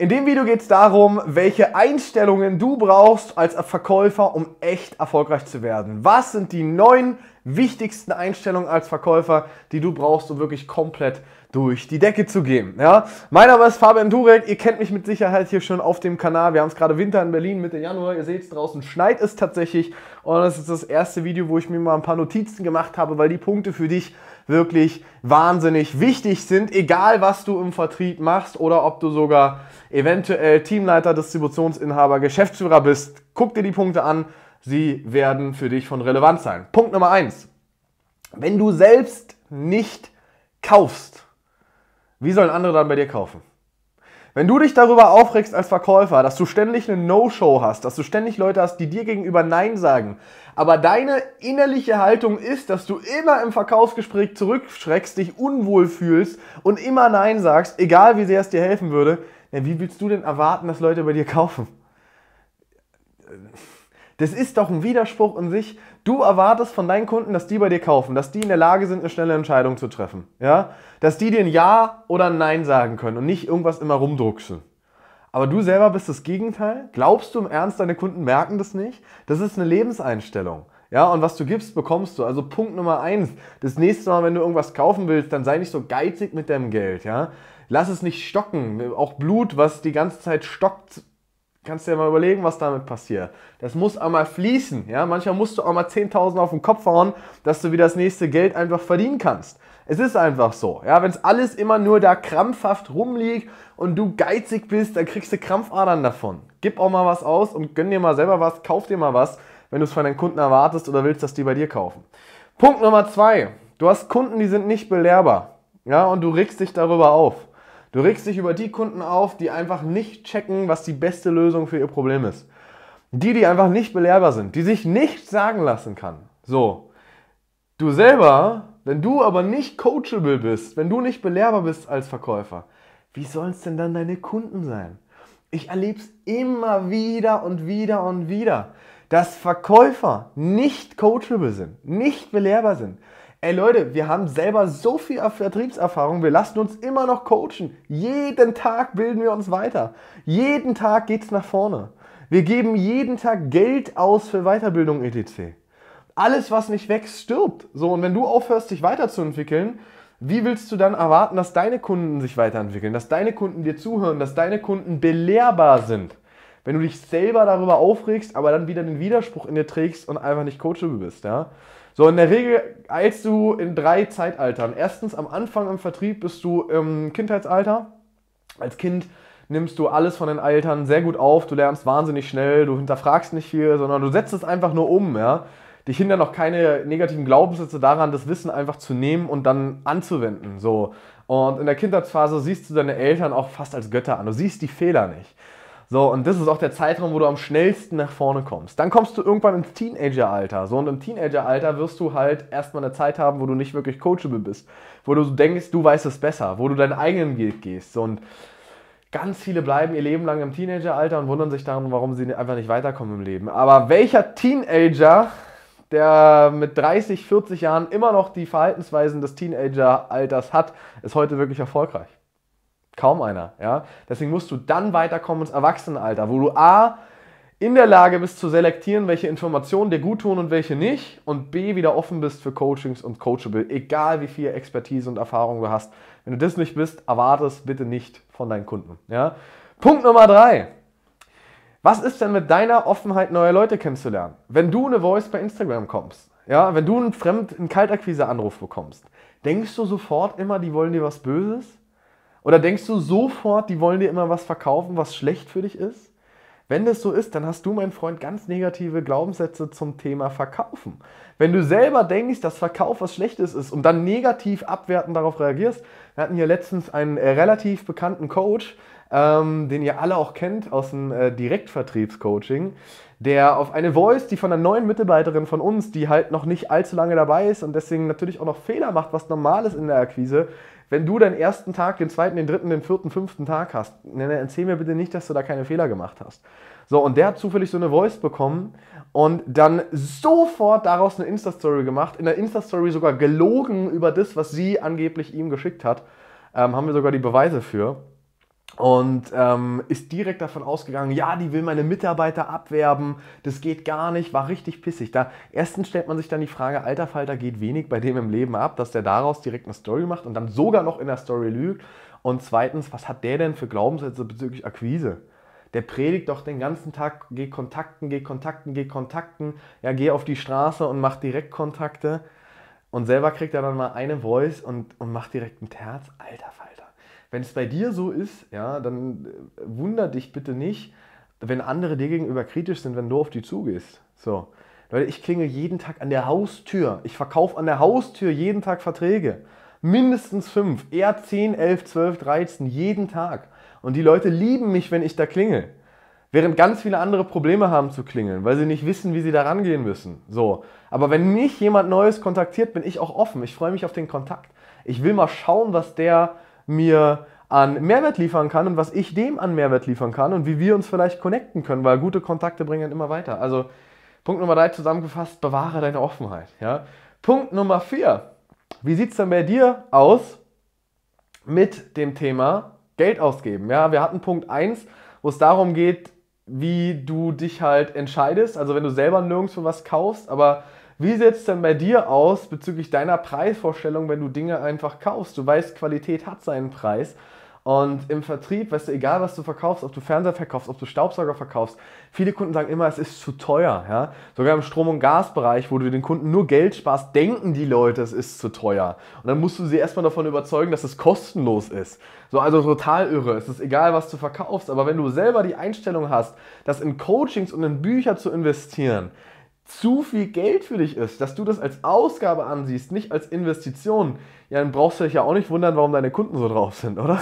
In dem Video geht es darum, welche Einstellungen du brauchst als Verkäufer, um echt erfolgreich zu werden. Was sind die neun wichtigsten Einstellungen als Verkäufer, die du brauchst, um wirklich komplett durch die Decke zu gehen. Ja? Mein Name ist Fabian Durek, ihr kennt mich mit Sicherheit hier schon auf dem Kanal. Wir haben es gerade Winter in Berlin, Mitte Januar, ihr seht es draußen, schneit es tatsächlich. Und das ist das erste Video, wo ich mir mal ein paar Notizen gemacht habe, weil die Punkte für dich wirklich wahnsinnig wichtig sind, egal was du im Vertrieb machst oder ob du sogar eventuell Teamleiter, Distributionsinhaber, Geschäftsführer bist. Guck dir die Punkte an, sie werden für dich von Relevanz sein. Punkt Nummer eins: Wenn du selbst nicht kaufst, wie sollen andere dann bei dir kaufen? Wenn du dich darüber aufregst als Verkäufer, dass du ständig eine No-Show hast, dass du ständig Leute hast, die dir gegenüber Nein sagen, aber deine innerliche Haltung ist, dass du immer im Verkaufsgespräch zurückschreckst, dich unwohl fühlst und immer Nein sagst, egal wie sehr es dir helfen würde, denn wie willst du denn erwarten, dass Leute bei dir kaufen? Das ist doch ein Widerspruch in sich. Du erwartest von deinen Kunden, dass die bei dir kaufen, dass die in der Lage sind, eine schnelle Entscheidung zu treffen. Ja? Dass die dir ein Ja oder ein Nein sagen können und nicht irgendwas immer rumdrucksen. Aber du selber bist das Gegenteil. Glaubst du im Ernst, deine Kunden merken das nicht? Das ist eine Lebenseinstellung. Ja, und was du gibst, bekommst du. Also Punkt Nummer eins. Das nächste Mal, wenn du irgendwas kaufen willst, dann sei nicht so geizig mit deinem Geld, ja. Lass es nicht stocken. Auch Blut, was die ganze Zeit stockt, kannst dir mal überlegen, was damit passiert. Das muss einmal fließen. Ja? Manchmal musst du auch mal 10.000 auf den Kopf hauen, dass du wieder das nächste Geld einfach verdienen kannst. Es ist einfach so. Ja? Wenn es alles immer nur da krampfhaft rumliegt und du geizig bist, dann kriegst du Krampfadern davon. Gib auch mal was aus und gönn dir mal selber was, kauf dir mal was, wenn du es von deinen Kunden erwartest oder willst, dass die bei dir kaufen. Punkt Nummer zwei. Du hast Kunden, die sind nicht belehrbar. Ja, und du regst dich darüber auf. Du regst dich über die Kunden auf, die einfach nicht checken, was die beste Lösung für ihr Problem ist. Die, die einfach nicht belehrbar sind, die sich nicht sagen lassen kann. So. Du selber, wenn du aber nicht coachable bist, wenn du nicht belehrbar bist als Verkäufer, wie sollen es denn dann deine Kunden sein? Ich erlebe es immer wieder und wieder und wieder, dass Verkäufer nicht coachable sind, nicht belehrbar sind, Ey Leute, wir haben selber so viel Vertriebserfahrung, wir lassen uns immer noch coachen. Jeden Tag bilden wir uns weiter. Jeden Tag geht's nach vorne. Wir geben jeden Tag Geld aus für Weiterbildung etc. Alles, was nicht wächst, stirbt. So, und wenn du aufhörst, dich weiterzuentwickeln, wie willst du dann erwarten, dass deine Kunden sich weiterentwickeln, dass deine Kunden dir zuhören, dass deine Kunden belehrbar sind? Wenn du dich selber darüber aufregst, aber dann wieder den Widerspruch in dir trägst und einfach nicht coachable bist, ja? So, in der Regel eilst du in drei Zeitaltern. Erstens, am Anfang im Vertrieb bist du im Kindheitsalter. Als Kind nimmst du alles von den Eltern sehr gut auf, du lernst wahnsinnig schnell, du hinterfragst nicht viel, sondern du setzt es einfach nur um, ja. Dich hindern auch keine negativen Glaubenssätze daran, das Wissen einfach zu nehmen und dann anzuwenden, so. Und in der Kindheitsphase siehst du deine Eltern auch fast als Götter an, du siehst die Fehler nicht. So, und das ist auch der Zeitraum, wo du am schnellsten nach vorne kommst. Dann kommst du irgendwann ins Teenageralter. So, und im Teenageralter wirst du halt erstmal eine Zeit haben, wo du nicht wirklich coachable bist. Wo du denkst, du weißt es besser, wo du deinen eigenen Weg gehst. So, und ganz viele bleiben ihr Leben lang im Teenageralter und wundern sich daran, warum sie einfach nicht weiterkommen im Leben. Aber welcher Teenager der mit 30, 40 Jahren immer noch die Verhaltensweisen des Teenageralters hat, ist heute wirklich erfolgreich. Kaum einer. Ja? Deswegen musst du dann weiterkommen ins Erwachsenenalter, wo du A, in der Lage bist zu selektieren, welche Informationen dir gut tun und welche nicht und B, wieder offen bist für Coachings und Coachable, egal wie viel Expertise und Erfahrung du hast. Wenn du das nicht bist, erwarte es bitte nicht von deinen Kunden. Ja? Punkt Nummer drei. Was ist denn mit deiner Offenheit, neue Leute kennenzulernen? Wenn du eine Voice bei Instagram kommst, ja, wenn du einen Fremd, einen Kaltakquise-Anruf bekommst, denkst du sofort immer, die wollen dir was Böses? Oder denkst du sofort, die wollen dir immer was verkaufen, was schlecht für dich ist? Wenn das so ist, dann hast du, mein Freund, ganz negative Glaubenssätze zum Thema Verkaufen. Wenn du selber denkst, dass Verkauf was Schlechtes ist und dann negativ abwertend darauf reagierst, wir hatten hier letztens einen äh, relativ bekannten Coach, ähm, den ihr alle auch kennt aus dem äh, Direktvertriebscoaching, der auf eine Voice, die von einer neuen Mitarbeiterin von uns, die halt noch nicht allzu lange dabei ist und deswegen natürlich auch noch Fehler macht, was normal ist in der Akquise, wenn du deinen ersten Tag, den zweiten, den dritten, den vierten, fünften Tag hast, dann ne, ne, erzähl mir bitte nicht, dass du da keine Fehler gemacht hast. So, und der hat zufällig so eine Voice bekommen und dann sofort daraus eine Insta-Story gemacht. In der Insta-Story sogar gelogen über das, was sie angeblich ihm geschickt hat. Ähm, haben wir sogar die Beweise für und ähm, ist direkt davon ausgegangen, ja, die will meine Mitarbeiter abwerben, das geht gar nicht, war richtig pissig. Da erstens stellt man sich dann die Frage, alter Falter geht wenig bei dem im Leben ab, dass der daraus direkt eine Story macht und dann sogar noch in der Story lügt. Und zweitens, was hat der denn für Glaubenssätze bezüglich Akquise? Der predigt doch den ganzen Tag, geh Kontakten, geh Kontakten, geh Kontakten, ja, geh auf die Straße und mach direkt Kontakte. Und selber kriegt er dann mal eine Voice und, und macht direkt ein Terz. Alter Falter. Wenn es bei dir so ist, ja, dann äh, wundert dich bitte nicht, wenn andere dir gegenüber kritisch sind, wenn du auf die zugehst. So. Leute, ich klinge jeden Tag an der Haustür. Ich verkaufe an der Haustür jeden Tag Verträge. Mindestens fünf, eher zehn, elf, zwölf, dreizehn, jeden Tag. Und die Leute lieben mich, wenn ich da klingel. Während ganz viele andere Probleme haben zu klingeln, weil sie nicht wissen, wie sie da rangehen müssen. So. Aber wenn mich jemand Neues kontaktiert, bin ich auch offen. Ich freue mich auf den Kontakt. Ich will mal schauen, was der mir an Mehrwert liefern kann und was ich dem an Mehrwert liefern kann und wie wir uns vielleicht connecten können, weil gute Kontakte bringen immer weiter. Also Punkt Nummer drei zusammengefasst, bewahre deine Offenheit. Ja? Punkt Nummer vier, wie sieht es denn bei dir aus mit dem Thema Geld ausgeben? Ja, wir hatten Punkt eins, wo es darum geht, wie du dich halt entscheidest. Also wenn du selber nirgendwo was kaufst, aber wie sieht es denn bei dir aus bezüglich deiner Preisvorstellung, wenn du Dinge einfach kaufst? Du weißt, Qualität hat seinen Preis. Und im Vertrieb, weißt du, egal was du verkaufst, ob du Fernseher verkaufst, ob du Staubsauger verkaufst, viele Kunden sagen immer, es ist zu teuer. Ja? Sogar im Strom- und Gasbereich, wo du den Kunden nur Geld sparst, denken die Leute, es ist zu teuer. Und dann musst du sie erstmal davon überzeugen, dass es kostenlos ist. So, also total irre. Es ist egal, was du verkaufst, aber wenn du selber die Einstellung hast, das in Coachings und in Bücher zu investieren, zu viel Geld für dich ist, dass du das als Ausgabe ansiehst, nicht als Investition, ja, dann brauchst du dich ja auch nicht wundern, warum deine Kunden so drauf sind, oder?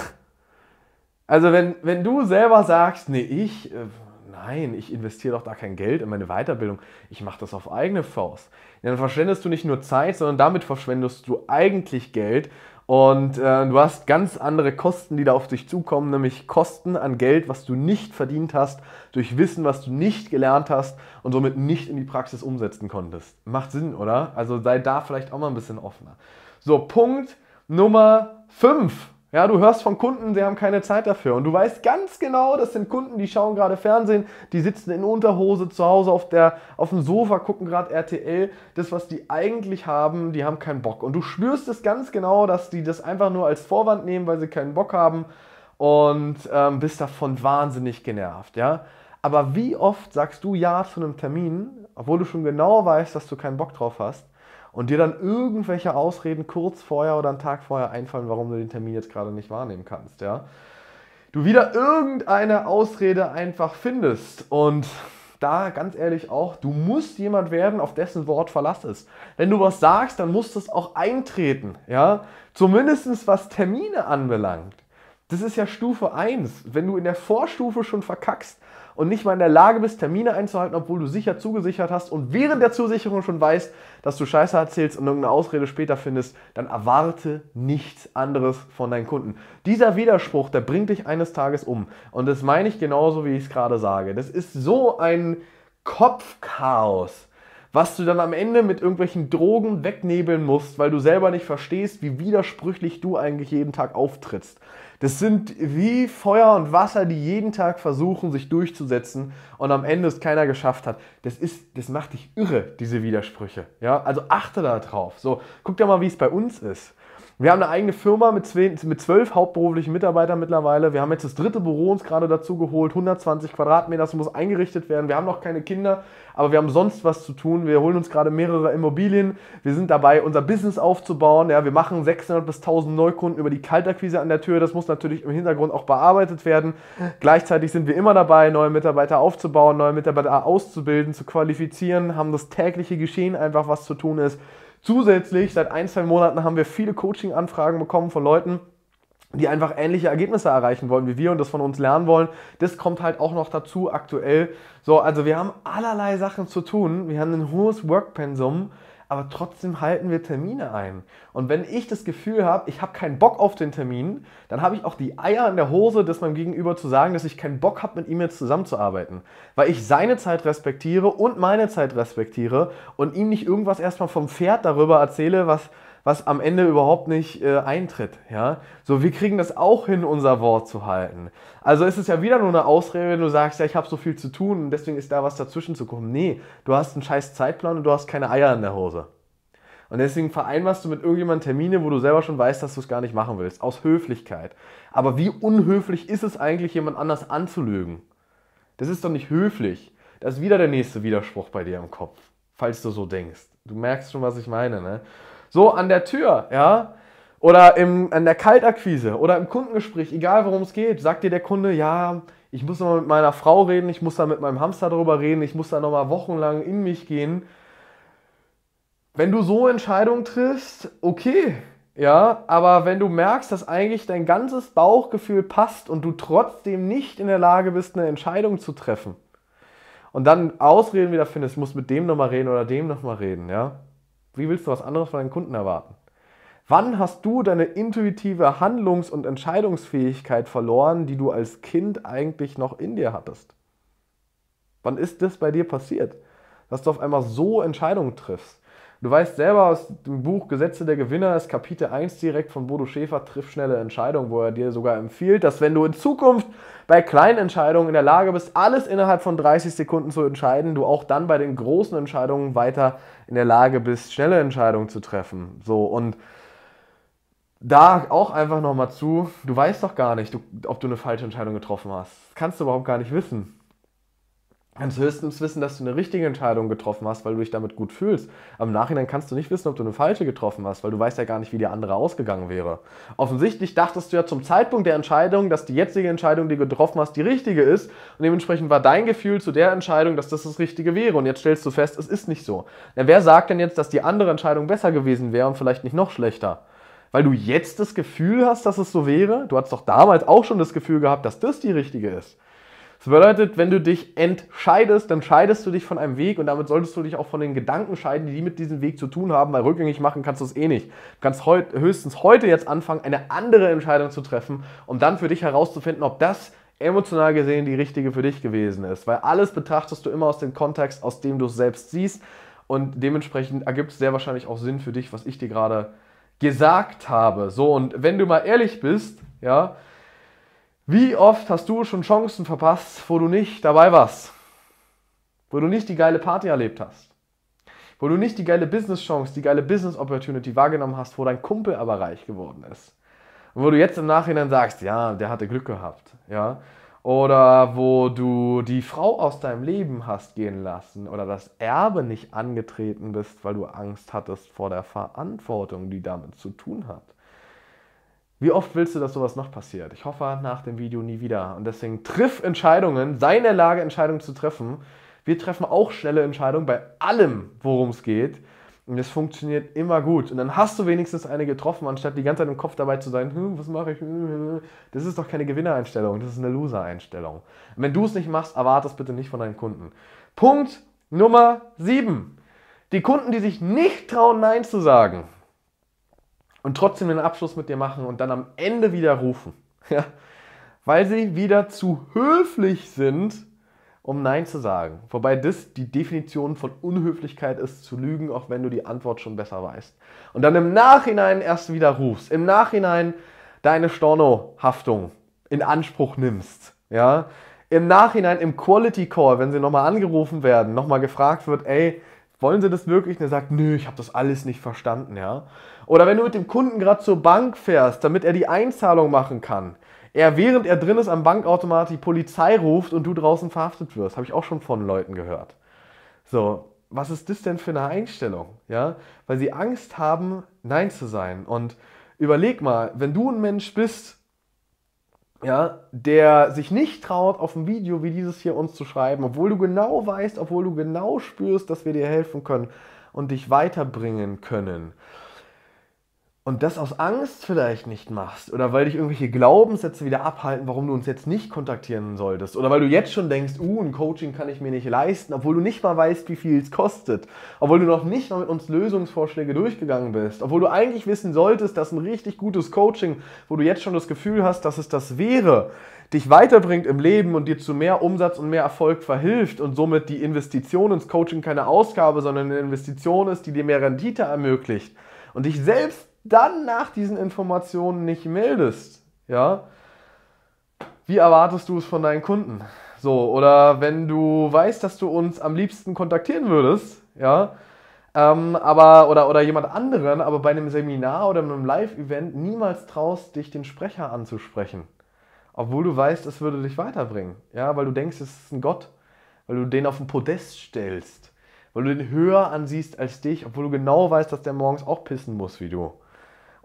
Also wenn, wenn du selber sagst, nee, ich, äh, nein, ich investiere doch da kein Geld in meine Weiterbildung, ich mache das auf eigene Faust, dann verschwendest du nicht nur Zeit, sondern damit verschwendest du eigentlich Geld und äh, du hast ganz andere Kosten, die da auf dich zukommen, nämlich Kosten an Geld, was du nicht verdient hast, durch Wissen, was du nicht gelernt hast und somit nicht in die Praxis umsetzen konntest. Macht Sinn, oder? Also sei da vielleicht auch mal ein bisschen offener. So, Punkt Nummer 5. Ja, du hörst von Kunden, sie haben keine Zeit dafür. Und du weißt ganz genau, das sind Kunden, die schauen gerade Fernsehen, die sitzen in Unterhose zu Hause auf, der, auf dem Sofa, gucken gerade RTL. Das, was die eigentlich haben, die haben keinen Bock. Und du spürst es ganz genau, dass die das einfach nur als Vorwand nehmen, weil sie keinen Bock haben und ähm, bist davon wahnsinnig genervt. Ja? Aber wie oft sagst du Ja zu einem Termin, obwohl du schon genau weißt, dass du keinen Bock drauf hast? und dir dann irgendwelche Ausreden kurz vorher oder einen Tag vorher einfallen, warum du den Termin jetzt gerade nicht wahrnehmen kannst, ja. Du wieder irgendeine Ausrede einfach findest und da ganz ehrlich auch, du musst jemand werden, auf dessen Wort Verlass ist. Wenn du was sagst, dann muss das auch eintreten, ja? Zumindest was Termine anbelangt. Das ist ja Stufe 1. Wenn du in der Vorstufe schon verkackst, und nicht mal in der Lage bist, Termine einzuhalten, obwohl du sicher zugesichert hast und während der Zusicherung schon weißt, dass du Scheiße erzählst und irgendeine Ausrede später findest, dann erwarte nichts anderes von deinen Kunden. Dieser Widerspruch, der bringt dich eines Tages um. Und das meine ich genauso, wie ich es gerade sage. Das ist so ein Kopfchaos was du dann am Ende mit irgendwelchen Drogen wegnebeln musst, weil du selber nicht verstehst, wie widersprüchlich du eigentlich jeden Tag auftrittst. Das sind wie Feuer und Wasser, die jeden Tag versuchen, sich durchzusetzen und am Ende es keiner geschafft hat. Das, ist, das macht dich irre, diese Widersprüche. Ja? Also achte da drauf. So, guck dir mal, wie es bei uns ist. Wir haben eine eigene Firma mit zwölf hauptberuflichen Mitarbeitern mittlerweile. Wir haben jetzt das dritte Büro uns gerade dazu geholt, 120 Quadratmeter, das muss eingerichtet werden. Wir haben noch keine Kinder, aber wir haben sonst was zu tun. Wir holen uns gerade mehrere Immobilien. Wir sind dabei, unser Business aufzubauen. Ja, wir machen 600 bis 1000 Neukunden über die Kaltakquise an der Tür. Das muss natürlich im Hintergrund auch bearbeitet werden. Gleichzeitig sind wir immer dabei, neue Mitarbeiter aufzubauen, neue Mitarbeiter auszubilden, zu qualifizieren, haben das tägliche Geschehen einfach, was zu tun ist. Zusätzlich, seit ein, zwei Monaten haben wir viele Coaching-Anfragen bekommen von Leuten, die einfach ähnliche Ergebnisse erreichen wollen wie wir und das von uns lernen wollen. Das kommt halt auch noch dazu aktuell. So, also wir haben allerlei Sachen zu tun. Wir haben ein hohes Workpensum aber trotzdem halten wir Termine ein. Und wenn ich das Gefühl habe, ich habe keinen Bock auf den Termin, dann habe ich auch die Eier in der Hose, das meinem Gegenüber zu sagen, dass ich keinen Bock habe, mit ihm jetzt zusammenzuarbeiten. Weil ich seine Zeit respektiere und meine Zeit respektiere und ihm nicht irgendwas erstmal vom Pferd darüber erzähle, was, was am Ende überhaupt nicht äh, eintritt. Ja? So, wir kriegen das auch hin, unser Wort zu halten. Also ist es ja wieder nur eine Ausrede, wenn du sagst, ja, ich habe so viel zu tun und deswegen ist da was dazwischen zu kommen. Nee, du hast einen scheiß Zeitplan und du hast keine Eier in der Hose. Und deswegen vereinbarst du mit irgendjemandem Termine, wo du selber schon weißt, dass du es gar nicht machen willst, aus Höflichkeit. Aber wie unhöflich ist es eigentlich, jemand anders anzulügen? Das ist doch nicht höflich. Das ist wieder der nächste Widerspruch bei dir im Kopf, falls du so denkst. Du merkst schon, was ich meine, ne? So an der Tür, ja. Oder im, an der Kaltakquise oder im Kundengespräch, egal worum es geht, sagt dir der Kunde, ja, ich muss nochmal mit meiner Frau reden, ich muss da mit meinem Hamster drüber reden, ich muss da nochmal wochenlang in mich gehen. Wenn du so Entscheidungen triffst, okay, ja, aber wenn du merkst, dass eigentlich dein ganzes Bauchgefühl passt und du trotzdem nicht in der Lage bist, eine Entscheidung zu treffen und dann Ausreden wieder findest, musst mit dem nochmal reden oder dem nochmal reden, ja, wie willst du was anderes von deinen Kunden erwarten? Wann hast du deine intuitive Handlungs- und Entscheidungsfähigkeit verloren, die du als Kind eigentlich noch in dir hattest? Wann ist das bei dir passiert, dass du auf einmal so Entscheidungen triffst? Du weißt selber aus dem Buch Gesetze der Gewinner ist Kapitel 1 direkt von Bodo Schäfer, trifft schnelle Entscheidungen, wo er dir sogar empfiehlt, dass wenn du in Zukunft bei kleinen Entscheidungen in der Lage bist, alles innerhalb von 30 Sekunden zu entscheiden, du auch dann bei den großen Entscheidungen weiter in der Lage bist, schnelle Entscheidungen zu treffen. So und da auch einfach nochmal zu, du weißt doch gar nicht, du, ob du eine falsche Entscheidung getroffen hast. Das kannst du überhaupt gar nicht wissen kannst höchstens wissen, dass du eine richtige Entscheidung getroffen hast, weil du dich damit gut fühlst. Aber im Nachhinein kannst du nicht wissen, ob du eine falsche getroffen hast, weil du weißt ja gar nicht, wie die andere ausgegangen wäre. Offensichtlich dachtest du ja zum Zeitpunkt der Entscheidung, dass die jetzige Entscheidung, die du getroffen hast, die richtige ist. Und dementsprechend war dein Gefühl zu der Entscheidung, dass das das Richtige wäre. Und jetzt stellst du fest, es ist nicht so. Denn wer sagt denn jetzt, dass die andere Entscheidung besser gewesen wäre und vielleicht nicht noch schlechter? Weil du jetzt das Gefühl hast, dass es so wäre? Du hast doch damals auch schon das Gefühl gehabt, dass das die richtige ist. Das bedeutet, wenn du dich entscheidest, dann scheidest du dich von einem Weg und damit solltest du dich auch von den Gedanken scheiden, die mit diesem Weg zu tun haben, weil rückgängig machen kannst du es eh nicht. Du kannst heut, höchstens heute jetzt anfangen, eine andere Entscheidung zu treffen, um dann für dich herauszufinden, ob das emotional gesehen die richtige für dich gewesen ist. Weil alles betrachtest du immer aus dem Kontext, aus dem du es selbst siehst und dementsprechend ergibt es sehr wahrscheinlich auch Sinn für dich, was ich dir gerade gesagt habe. So, und wenn du mal ehrlich bist, ja, wie oft hast du schon Chancen verpasst, wo du nicht dabei warst? Wo du nicht die geile Party erlebt hast? Wo du nicht die geile Business-Chance, die geile Business-Opportunity wahrgenommen hast, wo dein Kumpel aber reich geworden ist? Und wo du jetzt im Nachhinein sagst, ja, der hatte Glück gehabt, ja? Oder wo du die Frau aus deinem Leben hast gehen lassen oder das Erbe nicht angetreten bist, weil du Angst hattest vor der Verantwortung, die damit zu tun hat. Wie oft willst du, dass sowas noch passiert? Ich hoffe nach dem Video nie wieder. Und deswegen triff Entscheidungen, sei in der Lage, Entscheidungen zu treffen. Wir treffen auch schnelle Entscheidungen bei allem, worum es geht. Und es funktioniert immer gut. Und dann hast du wenigstens eine getroffen, anstatt die ganze Zeit im Kopf dabei zu sein, hm, was mache ich? Das ist doch keine Gewinnereinstellung, das ist eine Loser-Einstellung. Wenn du es nicht machst, erwarte es bitte nicht von deinen Kunden. Punkt Nummer 7. Die Kunden, die sich nicht trauen, Nein zu sagen und trotzdem den Abschluss mit dir machen und dann am Ende wieder rufen. Ja? Weil sie wieder zu höflich sind, um Nein zu sagen. Wobei das die Definition von Unhöflichkeit ist, zu lügen, auch wenn du die Antwort schon besser weißt. Und dann im Nachhinein erst wieder rufst, im Nachhinein deine Storno-Haftung in Anspruch nimmst. Ja? Im Nachhinein im Quality Call, wenn sie nochmal angerufen werden, nochmal gefragt wird, ey, wollen sie das wirklich? Und er sagt, nö, ich habe das alles nicht verstanden, ja. Oder wenn du mit dem Kunden gerade zur Bank fährst, damit er die Einzahlung machen kann, er während er drin ist am Bankautomat die Polizei ruft und du draußen verhaftet wirst, habe ich auch schon von Leuten gehört. So, was ist das denn für eine Einstellung, ja? Weil sie Angst haben, nein zu sein und überleg mal, wenn du ein Mensch bist, ja, der sich nicht traut, auf ein Video wie dieses hier uns zu schreiben, obwohl du genau weißt, obwohl du genau spürst, dass wir dir helfen können und dich weiterbringen können und das aus Angst vielleicht nicht machst oder weil dich irgendwelche Glaubenssätze wieder abhalten, warum du uns jetzt nicht kontaktieren solltest oder weil du jetzt schon denkst, uh, ein Coaching kann ich mir nicht leisten, obwohl du nicht mal weißt, wie viel es kostet, obwohl du noch nicht mal mit uns Lösungsvorschläge durchgegangen bist, obwohl du eigentlich wissen solltest, dass ein richtig gutes Coaching, wo du jetzt schon das Gefühl hast, dass es das wäre, dich weiterbringt im Leben und dir zu mehr Umsatz und mehr Erfolg verhilft und somit die Investition ins Coaching keine Ausgabe, sondern eine Investition ist, die dir mehr Rendite ermöglicht und dich selbst dann nach diesen Informationen nicht meldest, ja, wie erwartest du es von deinen Kunden? So, oder wenn du weißt, dass du uns am liebsten kontaktieren würdest, ja, ähm, aber, oder, oder jemand anderen, aber bei einem Seminar oder einem Live-Event niemals traust, dich den Sprecher anzusprechen. Obwohl du weißt, es würde dich weiterbringen, ja, weil du denkst, es ist ein Gott, weil du den auf den Podest stellst, weil du den höher ansiehst als dich, obwohl du genau weißt, dass der morgens auch pissen muss wie du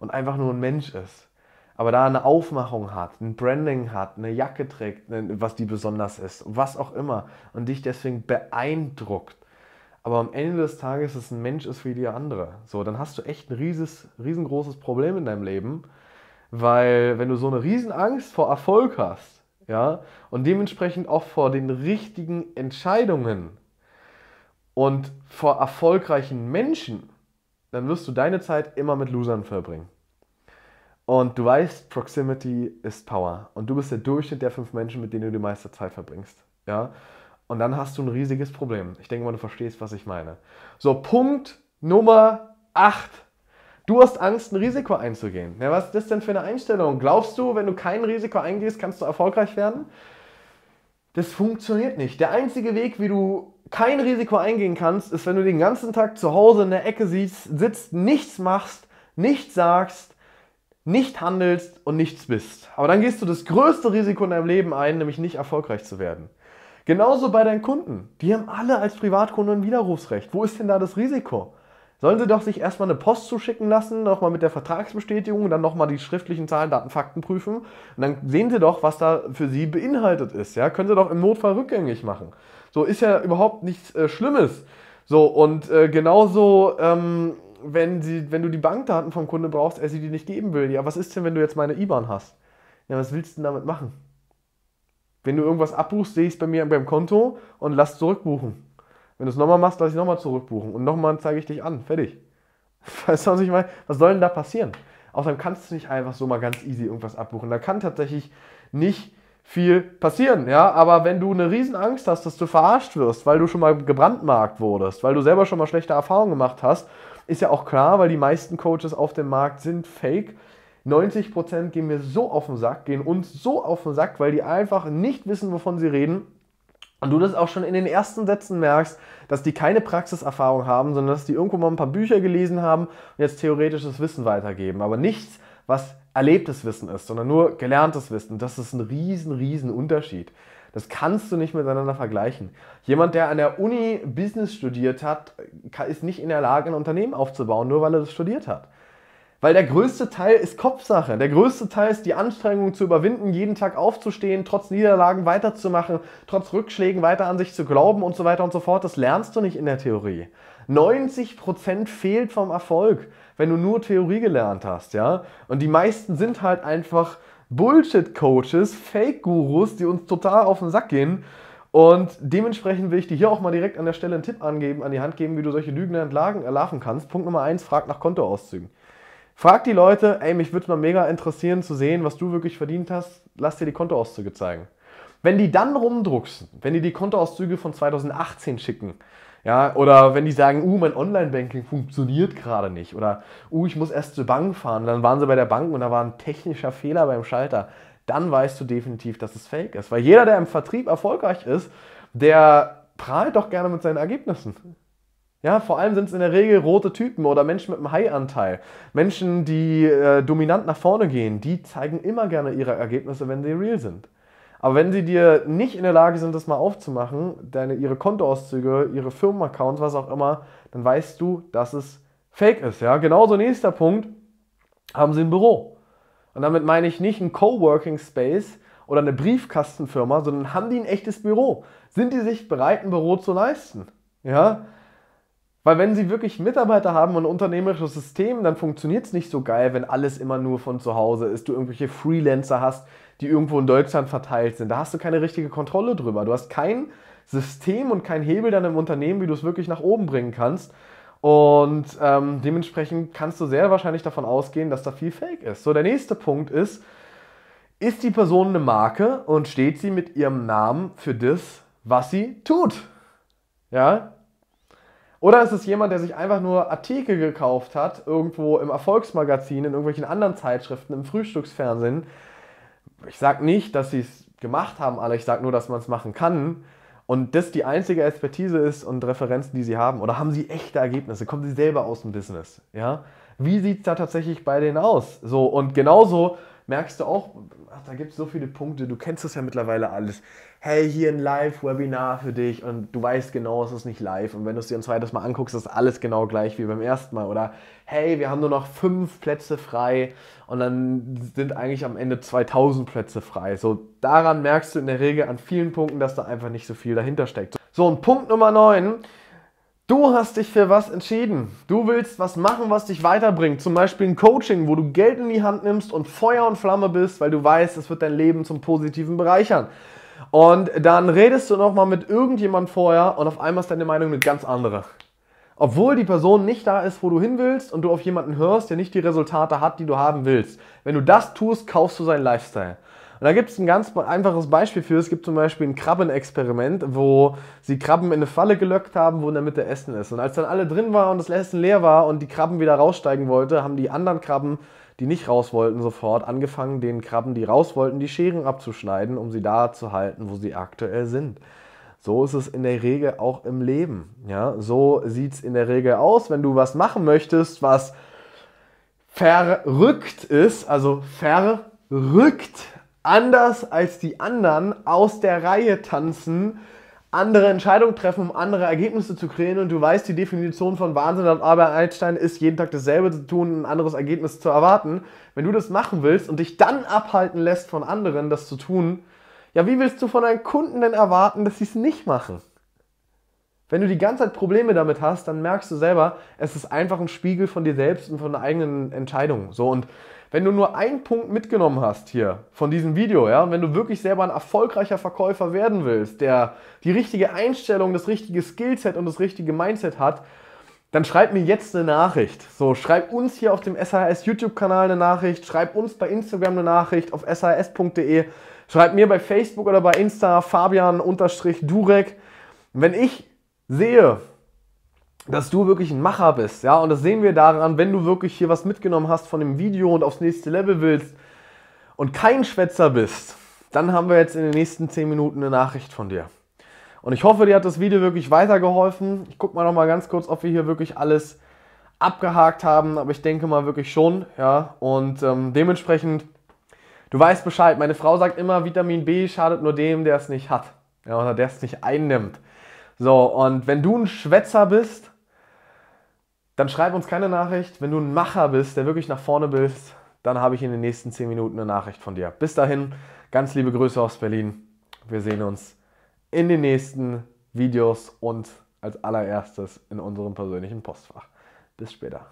und einfach nur ein Mensch ist. Aber da eine Aufmachung hat, ein Branding hat, eine Jacke trägt, ne, was die besonders ist, was auch immer und dich deswegen beeindruckt. Aber am Ende des Tages ist ein Mensch ist für die andere. So, dann hast du echt ein rieses, riesengroßes Problem in deinem Leben, weil wenn du so eine Riesenangst vor Erfolg hast, ja, und dementsprechend auch vor den richtigen Entscheidungen und vor erfolgreichen Menschen, dann wirst du deine Zeit immer mit Losern verbringen. Und du weißt, Proximity ist Power. Und du bist der Durchschnitt der fünf Menschen, mit denen du die meiste Zeit verbringst. Ja? Und dann hast du ein riesiges Problem. Ich denke mal, du verstehst, was ich meine. So, Punkt Nummer 8. Du hast Angst, ein Risiko einzugehen. Ja, was ist das denn für eine Einstellung? Glaubst du, wenn du kein Risiko eingehst, kannst du erfolgreich werden? Das funktioniert nicht. Der einzige Weg, wie du kein Risiko eingehen kannst, ist, wenn du den ganzen Tag zu Hause in der Ecke siehst, sitzt, nichts machst, nichts sagst, nicht handelst und nichts bist. Aber dann gehst du das größte Risiko in deinem Leben ein, nämlich nicht erfolgreich zu werden. Genauso bei deinen Kunden. Die haben alle als Privatkunden ein Widerrufsrecht. Wo ist denn da das Risiko? Sollen sie doch sich erstmal eine Post zuschicken lassen, nochmal mit der Vertragsbestätigung, dann nochmal die schriftlichen Zahlen, Daten, Fakten prüfen und dann sehen sie doch, was da für sie beinhaltet ist. Ja? Können sie doch im Notfall rückgängig machen. So ist ja überhaupt nichts äh, Schlimmes. So, und äh, genauso, ähm, wenn, sie, wenn du die Bankdaten vom Kunde brauchst, er sie dir nicht geben will. Ja, was ist denn, wenn du jetzt meine IBAN hast? Ja, was willst du denn damit machen? Wenn du irgendwas abbuchst, sehe ich es bei mir beim Konto und lass zurückbuchen. Wenn du es nochmal machst, lass ich nochmal zurückbuchen und nochmal zeige ich dich an. Fertig. Weißt du, was ich meine? Was soll denn da passieren? Außerdem kannst du nicht einfach so mal ganz easy irgendwas abbuchen. Da kann tatsächlich nicht viel passieren, ja. Aber wenn du eine Riesenangst hast, dass du verarscht wirst, weil du schon mal gebrandmarkt wurdest, weil du selber schon mal schlechte Erfahrungen gemacht hast, ist ja auch klar, weil die meisten Coaches auf dem Markt sind fake. 90% gehen mir so auf den Sack, gehen uns so auf den Sack, weil die einfach nicht wissen, wovon sie reden und du das auch schon in den ersten Sätzen merkst, dass die keine Praxiserfahrung haben, sondern dass die irgendwo mal ein paar Bücher gelesen haben und jetzt theoretisches Wissen weitergeben. Aber nichts, was erlebtes Wissen ist, sondern nur gelerntes Wissen. Das ist ein riesen, riesen Unterschied. Das kannst du nicht miteinander vergleichen. Jemand, der an der Uni Business studiert hat, ist nicht in der Lage, ein Unternehmen aufzubauen, nur weil er das studiert hat. Weil der größte Teil ist Kopfsache. Der größte Teil ist die Anstrengung zu überwinden, jeden Tag aufzustehen, trotz Niederlagen weiterzumachen, trotz Rückschlägen weiter an sich zu glauben und so weiter und so fort. Das lernst du nicht in der Theorie. 90% fehlt vom Erfolg, wenn du nur Theorie gelernt hast, ja? Und die meisten sind halt einfach Bullshit-Coaches, Fake-Gurus, die uns total auf den Sack gehen. Und dementsprechend will ich dir hier auch mal direkt an der Stelle einen Tipp angeben, an die Hand geben, wie du solche Lügen entlarven kannst. Punkt Nummer eins: frag nach Kontoauszügen. Frag die Leute, ey, mich würde mal mega interessieren zu sehen, was du wirklich verdient hast. Lass dir die Kontoauszüge zeigen. Wenn die dann rumdrucksen, wenn die die Kontoauszüge von 2018 schicken, ja, oder wenn die sagen, uh, mein Online-Banking funktioniert gerade nicht, oder uh, ich muss erst zur Bank fahren, dann waren sie bei der Bank und da war ein technischer Fehler beim Schalter, dann weißt du definitiv, dass es fake ist. Weil jeder, der im Vertrieb erfolgreich ist, der prahlt doch gerne mit seinen Ergebnissen. Ja, vor allem sind es in der Regel rote Typen oder Menschen mit einem High-Anteil. Menschen, die äh, dominant nach vorne gehen, die zeigen immer gerne ihre Ergebnisse, wenn sie real sind. Aber wenn sie dir nicht in der Lage sind, das mal aufzumachen, deine, ihre Kontoauszüge, ihre Firmenaccounts, was auch immer, dann weißt du, dass es fake ist. Ja? Genauso nächster Punkt, haben sie ein Büro. Und damit meine ich nicht ein Coworking Space oder eine Briefkastenfirma, sondern haben die ein echtes Büro. Sind die sich bereit, ein Büro zu leisten? Ja, weil wenn sie wirklich Mitarbeiter haben und ein unternehmerisches System, dann funktioniert es nicht so geil, wenn alles immer nur von zu Hause ist, du irgendwelche Freelancer hast, die irgendwo in Deutschland verteilt sind. Da hast du keine richtige Kontrolle drüber. Du hast kein System und kein Hebel dann im Unternehmen, wie du es wirklich nach oben bringen kannst. Und ähm, dementsprechend kannst du sehr wahrscheinlich davon ausgehen, dass da viel Fake ist. So, der nächste Punkt ist, ist die Person eine Marke und steht sie mit ihrem Namen für das, was sie tut? Ja, oder ist es jemand, der sich einfach nur Artikel gekauft hat, irgendwo im Erfolgsmagazin, in irgendwelchen anderen Zeitschriften, im Frühstücksfernsehen? Ich sage nicht, dass sie es gemacht haben, alle. Ich sage nur, dass man es machen kann. Und das die einzige Expertise ist und Referenzen, die sie haben. Oder haben sie echte Ergebnisse? Kommen sie selber aus dem Business? Ja? Wie sieht es da tatsächlich bei denen aus? So, und genauso merkst du auch, ach, da gibt es so viele Punkte, du kennst das ja mittlerweile alles. Hey, hier ein Live-Webinar für dich und du weißt genau, es ist nicht live. Und wenn du es dir ein zweites Mal anguckst, ist alles genau gleich wie beim ersten Mal. Oder hey, wir haben nur noch fünf Plätze frei und dann sind eigentlich am Ende 2000 Plätze frei. So, daran merkst du in der Regel an vielen Punkten, dass da einfach nicht so viel dahinter steckt. So, und Punkt Nummer 9 Du hast dich für was entschieden. Du willst was machen, was dich weiterbringt. Zum Beispiel ein Coaching, wo du Geld in die Hand nimmst und Feuer und Flamme bist, weil du weißt, es wird dein Leben zum Positiven bereichern. Und dann redest du nochmal mit irgendjemand vorher und auf einmal ist deine Meinung eine ganz andere. Obwohl die Person nicht da ist, wo du hin willst und du auf jemanden hörst, der nicht die Resultate hat, die du haben willst. Wenn du das tust, kaufst du seinen Lifestyle. Und da gibt es ein ganz einfaches Beispiel für. Es gibt zum Beispiel ein Krabbenexperiment, wo sie Krabben in eine Falle gelockt haben, wo in der Mitte Essen ist. Und als dann alle drin waren und das Essen leer war und die Krabben wieder raussteigen wollte, haben die anderen Krabben, die nicht raus wollten, sofort angefangen, den Krabben, die raus wollten, die Scheren abzuschneiden, um sie da zu halten, wo sie aktuell sind. So ist es in der Regel auch im Leben. Ja? So sieht es in der Regel aus, wenn du was machen möchtest, was verrückt ist, also verrückt anders als die anderen aus der Reihe tanzen, andere Entscheidungen treffen, um andere Ergebnisse zu kreieren. Und du weißt, die Definition von Wahnsinn und Albert Einstein ist, jeden Tag dasselbe zu tun ein anderes Ergebnis zu erwarten. Wenn du das machen willst und dich dann abhalten lässt von anderen, das zu tun, ja, wie willst du von deinen Kunden denn erwarten, dass sie es nicht machen? Wenn du die ganze Zeit Probleme damit hast, dann merkst du selber, es ist einfach ein Spiegel von dir selbst und von deinen eigenen Entscheidungen. So und wenn du nur einen Punkt mitgenommen hast hier von diesem Video, ja, und wenn du wirklich selber ein erfolgreicher Verkäufer werden willst, der die richtige Einstellung, das richtige Skillset und das richtige Mindset hat, dann schreib mir jetzt eine Nachricht. So, schreib uns hier auf dem SHS YouTube-Kanal eine Nachricht, schreib uns bei Instagram eine Nachricht auf shs.de, schreib mir bei Facebook oder bei Insta Fabian-Durek. Wenn ich sehe, dass du wirklich ein Macher bist, ja, und das sehen wir daran, wenn du wirklich hier was mitgenommen hast von dem Video und aufs nächste Level willst und kein Schwätzer bist, dann haben wir jetzt in den nächsten 10 Minuten eine Nachricht von dir. Und ich hoffe, dir hat das Video wirklich weitergeholfen. Ich gucke mal nochmal ganz kurz, ob wir hier wirklich alles abgehakt haben, aber ich denke mal wirklich schon, ja, und ähm, dementsprechend, du weißt Bescheid, meine Frau sagt immer, Vitamin B schadet nur dem, der es nicht hat, ja, oder der es nicht einnimmt. So, und wenn du ein Schwätzer bist, dann schreib uns keine Nachricht. Wenn du ein Macher bist, der wirklich nach vorne bist, dann habe ich in den nächsten 10 Minuten eine Nachricht von dir. Bis dahin, ganz liebe Grüße aus Berlin. Wir sehen uns in den nächsten Videos und als allererstes in unserem persönlichen Postfach. Bis später.